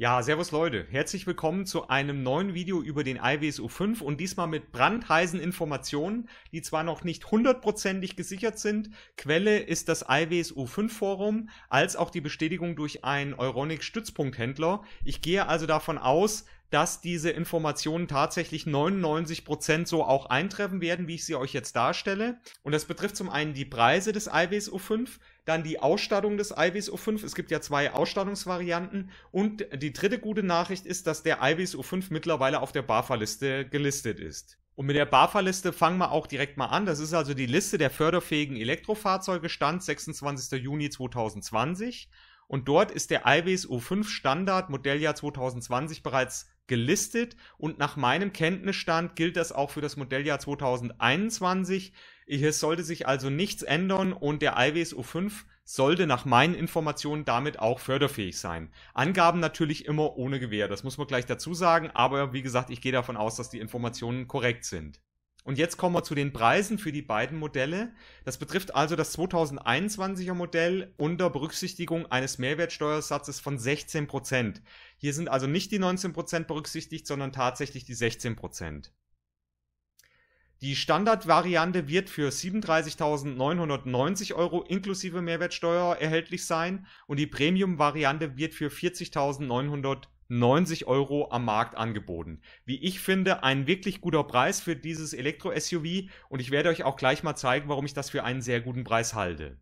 Ja, servus Leute. Herzlich willkommen zu einem neuen Video über den IWSU 5 und diesmal mit brandheißen Informationen, die zwar noch nicht hundertprozentig gesichert sind. Quelle ist das IWSU 5 Forum als auch die Bestätigung durch einen Euronic Stützpunkthändler. Ich gehe also davon aus, dass diese Informationen tatsächlich 99 Prozent so auch eintreffen werden, wie ich sie euch jetzt darstelle. Und das betrifft zum einen die Preise des u 5, dann die Ausstattung des u 5. Es gibt ja zwei Ausstattungsvarianten. Und die dritte gute Nachricht ist, dass der u 5 mittlerweile auf der BAFA-Liste gelistet ist. Und mit der BAFA-Liste fangen wir auch direkt mal an. Das ist also die Liste der förderfähigen Elektrofahrzeuge Stand 26. Juni 2020. Und dort ist der u 5 Standard Modelljahr 2020 bereits gelistet und nach meinem Kenntnisstand gilt das auch für das Modelljahr 2021. Hier sollte sich also nichts ändern und der IWS U5 sollte nach meinen Informationen damit auch förderfähig sein. Angaben natürlich immer ohne Gewähr, das muss man gleich dazu sagen, aber wie gesagt, ich gehe davon aus, dass die Informationen korrekt sind. Und jetzt kommen wir zu den Preisen für die beiden Modelle. Das betrifft also das 2021er Modell unter Berücksichtigung eines Mehrwertsteuersatzes von 16%. Prozent. Hier sind also nicht die 19% Prozent berücksichtigt, sondern tatsächlich die 16%. Prozent. Die Standardvariante wird für 37.990 Euro inklusive Mehrwertsteuer erhältlich sein und die Premium-Variante wird für 40.990 90 Euro am Markt angeboten. Wie ich finde, ein wirklich guter Preis für dieses Elektro-SUV und ich werde euch auch gleich mal zeigen, warum ich das für einen sehr guten Preis halte.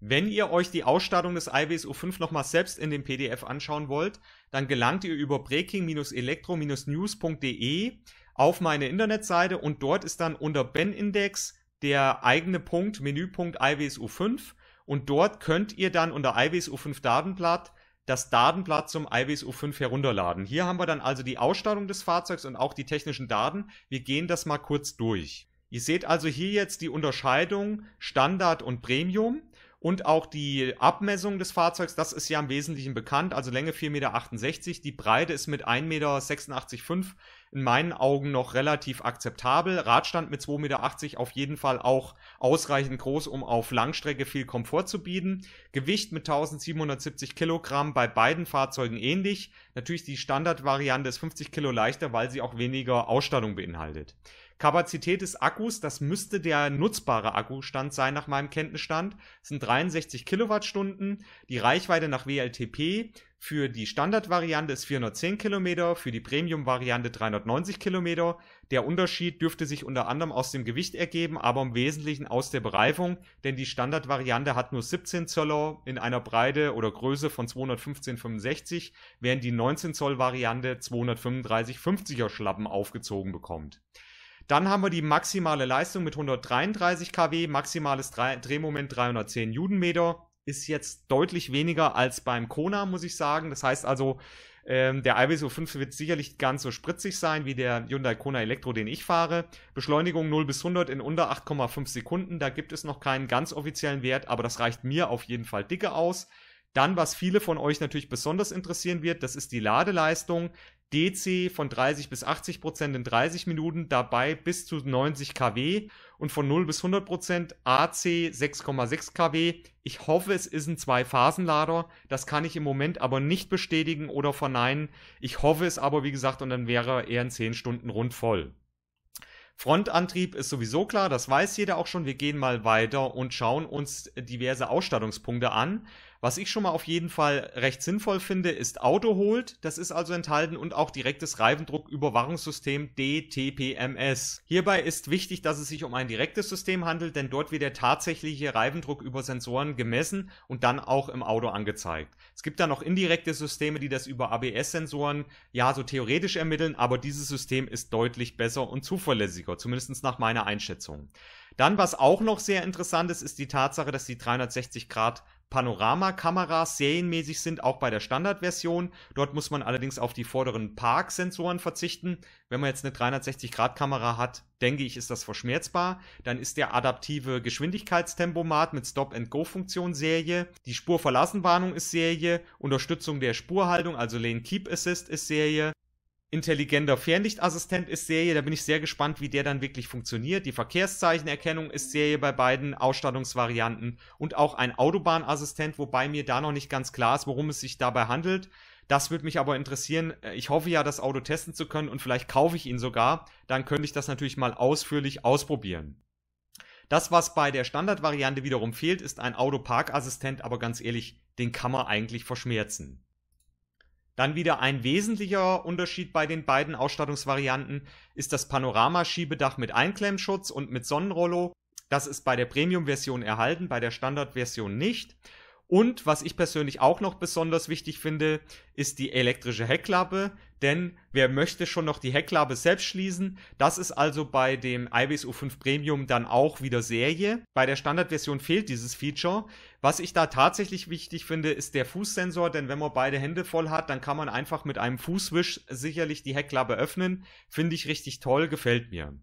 Wenn ihr euch die Ausstattung des IWSU 5 nochmal selbst in dem PDF anschauen wollt, dann gelangt ihr über breaking-elektro-news.de auf meine Internetseite und dort ist dann unter Ben-Index der eigene Punkt, Menüpunkt IWSU 5 und dort könnt ihr dann unter IWSU 5 Datenblatt das Datenblatt zum IBIS U5 herunterladen. Hier haben wir dann also die Ausstattung des Fahrzeugs und auch die technischen Daten. Wir gehen das mal kurz durch. Ihr seht also hier jetzt die Unterscheidung Standard und Premium. Und auch die Abmessung des Fahrzeugs, das ist ja im Wesentlichen bekannt. Also Länge 4,68 Meter, die Breite ist mit 1,86 Meter in meinen Augen noch relativ akzeptabel. Radstand mit 2,80 Meter auf jeden Fall auch ausreichend groß, um auf Langstrecke viel Komfort zu bieten. Gewicht mit 1770 Kilogramm bei beiden Fahrzeugen ähnlich. Natürlich die Standardvariante ist 50 Kilo leichter, weil sie auch weniger Ausstattung beinhaltet. Kapazität des Akkus, das müsste der nutzbare Akkustand sein nach meinem Kenntnisstand, sind 63 Kilowattstunden. Die Reichweite nach WLTP für die Standardvariante ist 410 Kilometer, für die Premium-Variante 390 Kilometer. Der Unterschied dürfte sich unter anderem aus dem Gewicht ergeben, aber im Wesentlichen aus der Bereifung, denn die Standardvariante hat nur 17 Zöller in einer Breite oder Größe von 215,65, während die 19 Zoll Variante 235,50er Schlappen aufgezogen bekommt. Dann haben wir die maximale Leistung mit 133 kW, maximales Drehmoment 310 Newtonmeter. Ist jetzt deutlich weniger als beim Kona, muss ich sagen. Das heißt also, ähm, der Iveso 5 wird sicherlich ganz so spritzig sein wie der Hyundai Kona Elektro, den ich fahre. Beschleunigung 0 bis 100 in unter 8,5 Sekunden. Da gibt es noch keinen ganz offiziellen Wert, aber das reicht mir auf jeden Fall dicke aus. Dann, was viele von euch natürlich besonders interessieren wird, das ist die Ladeleistung. DC von 30 bis 80 Prozent in 30 Minuten, dabei bis zu 90 kW und von 0 bis 100 Prozent AC 6,6 kW. Ich hoffe, es ist ein Zwei-Phasen-Lader. Das kann ich im Moment aber nicht bestätigen oder verneinen. Ich hoffe es aber, wie gesagt, und dann wäre er eher in 10 Stunden rund voll. Frontantrieb ist sowieso klar, das weiß jeder auch schon. Wir gehen mal weiter und schauen uns diverse Ausstattungspunkte an. Was ich schon mal auf jeden Fall recht sinnvoll finde, ist Auto-Hold, das ist also enthalten und auch direktes Reifendrucküberwachungssystem DTPMS. Hierbei ist wichtig, dass es sich um ein direktes System handelt, denn dort wird der tatsächliche Reifendruck über Sensoren gemessen und dann auch im Auto angezeigt. Es gibt dann noch indirekte Systeme, die das über ABS-Sensoren ja so theoretisch ermitteln, aber dieses System ist deutlich besser und zuverlässiger, zumindest nach meiner Einschätzung. Dann, was auch noch sehr interessant ist, ist die Tatsache, dass die 360 Grad Panoramakameras serienmäßig sind, auch bei der Standardversion. Dort muss man allerdings auf die vorderen Parksensoren verzichten. Wenn man jetzt eine 360-Grad-Kamera hat, denke ich, ist das verschmerzbar. Dann ist der adaptive Geschwindigkeitstempomat mit Stop-and-Go-Funktion Serie. Die Spurverlassenwarnung ist Serie. Unterstützung der Spurhaltung, also Lane Keep Assist ist Serie intelligenter Fernlichtassistent ist Serie. Da bin ich sehr gespannt, wie der dann wirklich funktioniert. Die Verkehrszeichenerkennung ist Serie bei beiden Ausstattungsvarianten und auch ein Autobahnassistent, wobei mir da noch nicht ganz klar ist, worum es sich dabei handelt. Das würde mich aber interessieren. Ich hoffe ja, das Auto testen zu können und vielleicht kaufe ich ihn sogar. Dann könnte ich das natürlich mal ausführlich ausprobieren. Das, was bei der Standardvariante wiederum fehlt, ist ein Autoparkassistent, aber ganz ehrlich, den kann man eigentlich verschmerzen. Dann wieder ein wesentlicher Unterschied bei den beiden Ausstattungsvarianten ist das Panoramaschiebedach mit Einklemmschutz und mit Sonnenrollo. Das ist bei der Premium-Version erhalten, bei der Standard-Version nicht. Und was ich persönlich auch noch besonders wichtig finde, ist die elektrische Heckklappe, denn wer möchte schon noch die Heckklappe selbst schließen? Das ist also bei dem IBS U5 Premium dann auch wieder Serie. Bei der Standardversion fehlt dieses Feature. Was ich da tatsächlich wichtig finde, ist der Fußsensor, denn wenn man beide Hände voll hat, dann kann man einfach mit einem Fußwisch sicherlich die Heckklappe öffnen. Finde ich richtig toll, gefällt mir.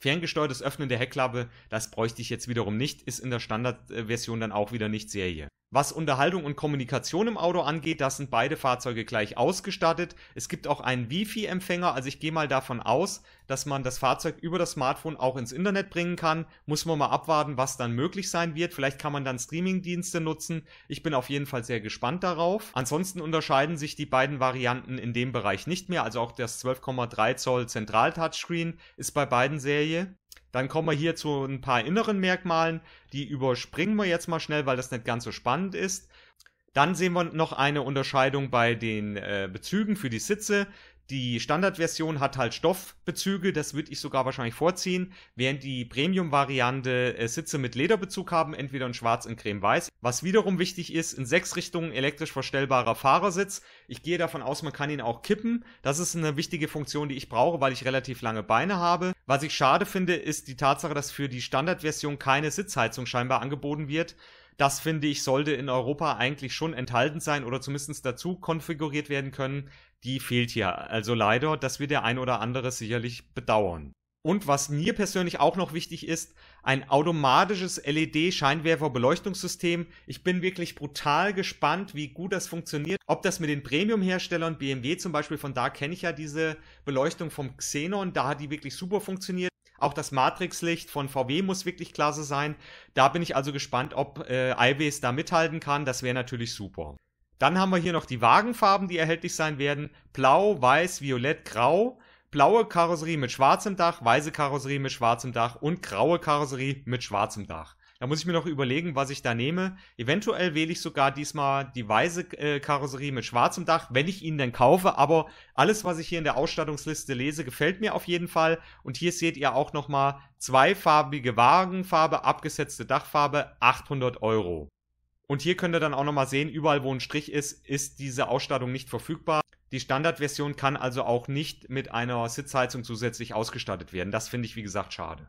Ferngesteuertes Öffnen der Heckklappe, das bräuchte ich jetzt wiederum nicht, ist in der Standardversion dann auch wieder nicht Serie. Was Unterhaltung und Kommunikation im Auto angeht, das sind beide Fahrzeuge gleich ausgestattet. Es gibt auch einen Wi-Fi-Empfänger, also ich gehe mal davon aus, dass man das Fahrzeug über das Smartphone auch ins Internet bringen kann. Muss man mal abwarten, was dann möglich sein wird. Vielleicht kann man dann Streaming-Dienste nutzen. Ich bin auf jeden Fall sehr gespannt darauf. Ansonsten unterscheiden sich die beiden Varianten in dem Bereich nicht mehr. Also auch das 12,3 Zoll Zentral-Touchscreen ist bei beiden Serie. Dann kommen wir hier zu ein paar inneren Merkmalen. Die überspringen wir jetzt mal schnell, weil das nicht ganz so spannend ist. Dann sehen wir noch eine Unterscheidung bei den äh, Bezügen für die Sitze. Die Standardversion hat halt Stoffbezüge, das würde ich sogar wahrscheinlich vorziehen, während die Premium-Variante äh, Sitze mit Lederbezug haben, entweder in schwarz und creme-weiß. Was wiederum wichtig ist, in sechs Richtungen elektrisch verstellbarer Fahrersitz. Ich gehe davon aus, man kann ihn auch kippen. Das ist eine wichtige Funktion, die ich brauche, weil ich relativ lange Beine habe. Was ich schade finde, ist die Tatsache, dass für die Standardversion keine Sitzheizung scheinbar angeboten wird. Das finde ich, sollte in Europa eigentlich schon enthalten sein oder zumindest dazu konfiguriert werden können. Die fehlt hier. Also leider, das wird der ein oder andere sicherlich bedauern. Und was mir persönlich auch noch wichtig ist, ein automatisches LED-Scheinwerferbeleuchtungssystem. Ich bin wirklich brutal gespannt, wie gut das funktioniert. Ob das mit den Premium-Herstellern, BMW zum Beispiel, von da kenne ich ja diese Beleuchtung vom Xenon, da hat die wirklich super funktioniert. Auch das Matrixlicht von VW muss wirklich klasse sein. Da bin ich also gespannt, ob äh, IWs da mithalten kann. Das wäre natürlich super. Dann haben wir hier noch die Wagenfarben, die erhältlich sein werden. Blau, Weiß, Violett, Grau. Blaue Karosserie mit schwarzem Dach, weiße Karosserie mit schwarzem Dach und graue Karosserie mit schwarzem Dach. Da muss ich mir noch überlegen, was ich da nehme. Eventuell wähle ich sogar diesmal die weiße äh, Karosserie mit schwarzem Dach, wenn ich ihn denn kaufe. Aber alles, was ich hier in der Ausstattungsliste lese, gefällt mir auf jeden Fall. Und hier seht ihr auch nochmal zweifarbige Wagenfarbe, abgesetzte Dachfarbe, 800 Euro. Und hier könnt ihr dann auch nochmal sehen, überall wo ein Strich ist, ist diese Ausstattung nicht verfügbar. Die Standardversion kann also auch nicht mit einer Sitzheizung zusätzlich ausgestattet werden. Das finde ich, wie gesagt, schade.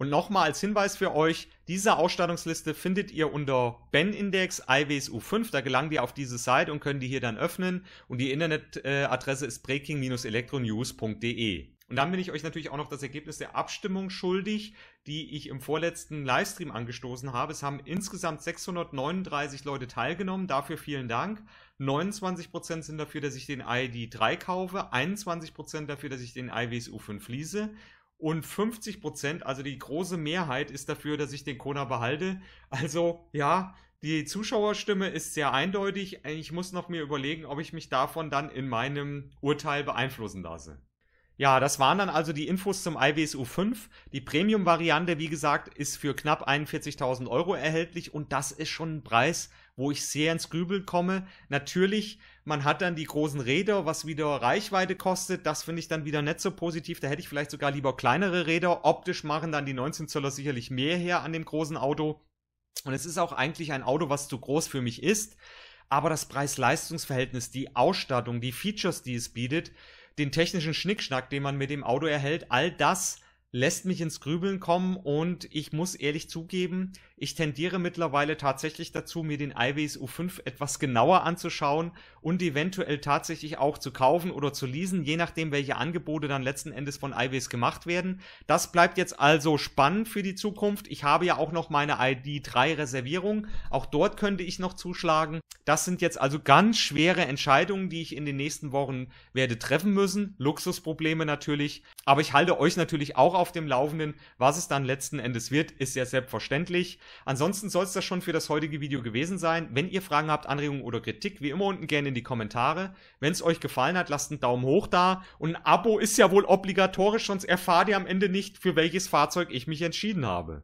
Und nochmal als Hinweis für euch, diese Ausstattungsliste findet ihr unter Ben-Index IWSU5. Da gelangt ihr auf diese Seite und könnt die hier dann öffnen. Und die Internetadresse ist breaking-electronews.de. Und dann bin ich euch natürlich auch noch das Ergebnis der Abstimmung schuldig, die ich im vorletzten Livestream angestoßen habe. Es haben insgesamt 639 Leute teilgenommen. Dafür vielen Dank. 29% sind dafür, dass ich den ID3 kaufe, 21% dafür, dass ich den IWSU5 lease und 50 Prozent, also die große Mehrheit, ist dafür, dass ich den Kona behalte. Also ja, die Zuschauerstimme ist sehr eindeutig. Ich muss noch mir überlegen, ob ich mich davon dann in meinem Urteil beeinflussen lasse. Ja, das waren dann also die Infos zum IWSU 5. Die Premium-Variante, wie gesagt, ist für knapp 41.000 Euro erhältlich und das ist schon ein Preis, wo ich sehr ins Grübeln komme. Natürlich, man hat dann die großen Räder, was wieder Reichweite kostet. Das finde ich dann wieder nicht so positiv. Da hätte ich vielleicht sogar lieber kleinere Räder. Optisch machen dann die 19 Zöller sicherlich mehr her an dem großen Auto. Und es ist auch eigentlich ein Auto, was zu groß für mich ist. Aber das Preis-Leistungs-Verhältnis, die Ausstattung, die Features, die es bietet, den technischen Schnickschnack, den man mit dem Auto erhält, all das lässt mich ins Grübeln kommen und ich muss ehrlich zugeben, ich tendiere mittlerweile tatsächlich dazu, mir den iWays U5 etwas genauer anzuschauen und eventuell tatsächlich auch zu kaufen oder zu leasen, je nachdem, welche Angebote dann letzten Endes von iWays gemacht werden. Das bleibt jetzt also spannend für die Zukunft. Ich habe ja auch noch meine ID3-Reservierung. Auch dort könnte ich noch zuschlagen. Das sind jetzt also ganz schwere Entscheidungen, die ich in den nächsten Wochen werde treffen müssen. Luxusprobleme natürlich. Aber ich halte euch natürlich auch auf dem Laufenden. Was es dann letzten Endes wird, ist ja selbstverständlich. Ansonsten soll es das schon für das heutige Video gewesen sein. Wenn ihr Fragen habt, Anregungen oder Kritik, wie immer unten gerne in die Kommentare. Wenn es euch gefallen hat, lasst einen Daumen hoch da. Und ein Abo ist ja wohl obligatorisch, sonst erfahrt ihr am Ende nicht, für welches Fahrzeug ich mich entschieden habe.